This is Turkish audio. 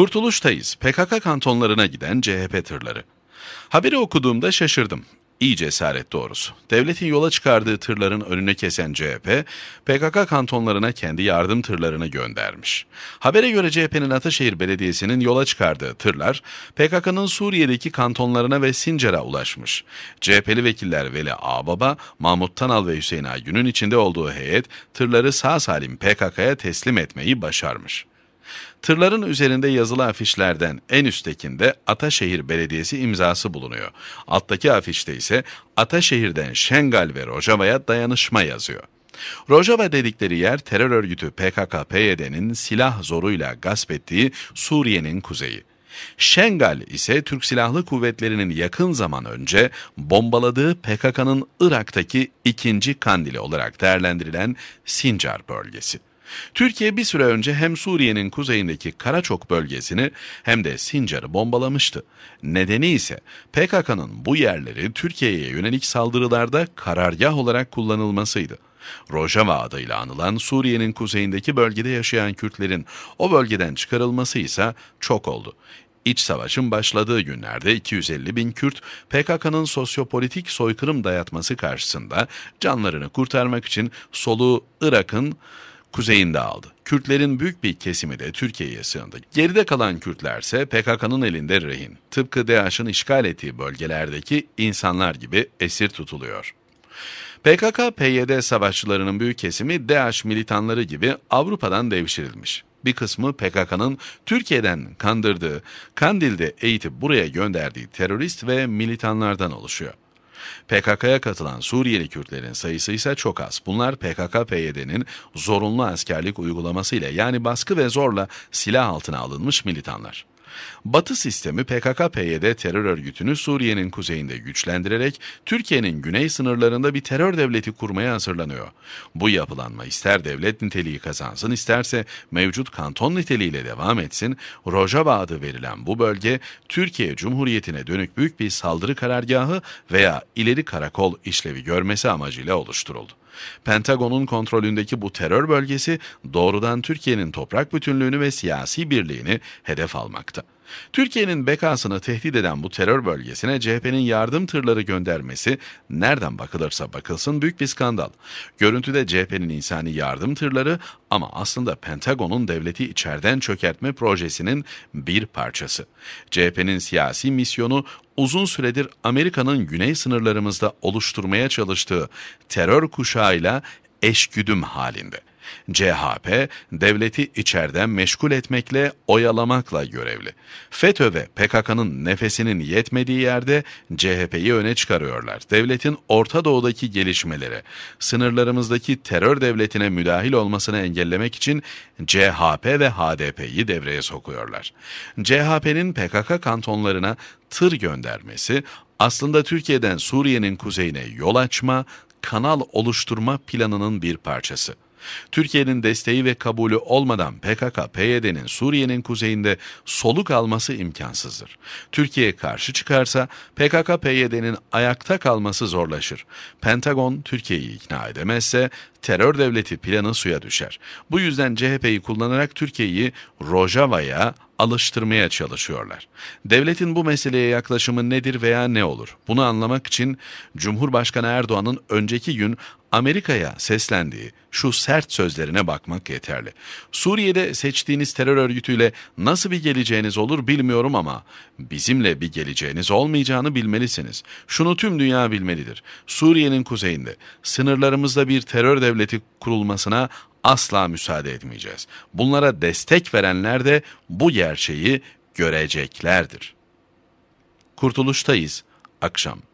Kurtuluştayız, PKK kantonlarına giden CHP tırları. Haberi okuduğumda şaşırdım. İyi cesaret doğrusu. Devletin yola çıkardığı tırların önüne kesen CHP, PKK kantonlarına kendi yardım tırlarını göndermiş. Habere göre CHP'nin Ataşehir Belediyesi'nin yola çıkardığı tırlar, PKK'nın Suriye'deki kantonlarına ve Sincar'a ulaşmış. CHP'li vekiller Veli Ağbaba, Mahmut Tanal ve Hüseyin Aygün'ün içinde olduğu heyet, tırları sağ salim PKK'ya teslim etmeyi başarmış. Tırların üzerinde yazılı afişlerden en üsttekinde Ataşehir Belediyesi imzası bulunuyor. Alttaki afişte ise Ataşehir'den Şengal ve Rojava'ya dayanışma yazıyor. Rojava dedikleri yer terör örgütü PKK-PYD'nin silah zoruyla gasp ettiği Suriye'nin kuzeyi. Şengal ise Türk Silahlı Kuvvetleri'nin yakın zaman önce bombaladığı PKK'nın Irak'taki ikinci kandili olarak değerlendirilen Sincar bölgesi. Türkiye bir süre önce hem Suriye'nin kuzeyindeki Karaçok bölgesini hem de Sincar'ı bombalamıştı. Nedeni ise PKK'nın bu yerleri Türkiye'ye yönelik saldırılarda karargah olarak kullanılmasıydı. Rojava adıyla anılan Suriye'nin kuzeyindeki bölgede yaşayan Kürtlerin o bölgeden çıkarılması ise çok oldu. İç savaşın başladığı günlerde 250 bin Kürt PKK'nın sosyopolitik soykırım dayatması karşısında canlarını kurtarmak için soluğu Irak'ın kuzeyinde aldı. Kürtlerin büyük bir kesimi de Türkiye'ye sığındı. Geride kalan Kürtler ise PKK'nın elinde rehin. Tıpkı DAEŞ'ın işgal ettiği bölgelerdeki insanlar gibi esir tutuluyor. PKK-PYD savaşçılarının büyük kesimi DAEŞ militanları gibi Avrupa'dan devşirilmiş. Bir kısmı PKK'nın Türkiye'den kandırdığı, Kandil'de eğitip buraya gönderdiği terörist ve militanlardan oluşuyor. PKK'ya katılan Suriyeli Kürtlerin sayısı ise çok az. Bunlar PKK-PYD'nin zorunlu askerlik uygulamasıyla yani baskı ve zorla silah altına alınmış militanlar. Batı sistemi PKK-PYD terör örgütünü Suriye'nin kuzeyinde güçlendirerek Türkiye'nin güney sınırlarında bir terör devleti kurmaya hazırlanıyor. Bu yapılanma ister devlet niteliği kazansın isterse mevcut kanton niteliğiyle devam etsin, Rojava adı verilen bu bölge Türkiye Cumhuriyeti'ne dönük büyük bir saldırı karargahı veya ileri karakol işlevi görmesi amacıyla oluşturuldu. Pentagon'un kontrolündeki bu terör bölgesi doğrudan Türkiye'nin toprak bütünlüğünü ve siyasi birliğini hedef almakta bulunmakta. Türkiye'nin bekasını tehdit eden bu terör bölgesine CHP'nin yardım tırları göndermesi nereden bakılırsa bakılsın büyük bir skandal. Görüntüde CHP'nin insani yardım tırları ama aslında Pentagon'un devleti içeriden çökertme projesinin bir parçası. CHP'nin siyasi misyonu uzun süredir Amerika'nın güney sınırlarımızda oluşturmaya çalıştığı terör kuşağıyla eşgüdüm halinde. CHP devleti içeriden meşgul etmekle, oyalamakla görevli. FETÖ ve PKK'nın nefesinin yetmediği yerde CHP'yi öne çıkarıyorlar. Devletin Orta Doğu'daki gelişmeleri, sınırlarımızdaki terör devletine müdahil olmasını engellemek için CHP ve HDP'yi devreye sokuyorlar. CHP'nin PKK kantonlarına tır göndermesi aslında Türkiye'den Suriye'nin kuzeyine yol açma, kanal oluşturma planının bir parçası. Türkiye'nin desteği ve kabulü olmadan PKK-PYD'nin Suriye'nin kuzeyinde soluk alması imkansızdır. Türkiye karşı çıkarsa PKK-PYD'nin ayakta kalması zorlaşır. Pentagon Türkiye'yi ikna edemezse terör devleti planı suya düşer. Bu yüzden CHP'yi kullanarak Türkiye'yi Rojava'ya alıştırmaya çalışıyorlar. Devletin bu meseleye yaklaşımı nedir veya ne olur? Bunu anlamak için Cumhurbaşkanı Erdoğan'ın önceki gün Amerika'ya seslendiği şu sert sözlerine bakmak yeterli. Suriye'de seçtiğiniz terör örgütüyle nasıl bir geleceğiniz olur bilmiyorum ama bizimle bir geleceğiniz olmayacağını bilmelisiniz. Şunu tüm dünya bilmelidir. Suriye'nin kuzeyinde sınırlarımızda bir terör devleti kurulmasına asla müsaade etmeyeceğiz. Bunlara destek verenler de bu gerçeği göreceklerdir. Kurtuluştayız akşam.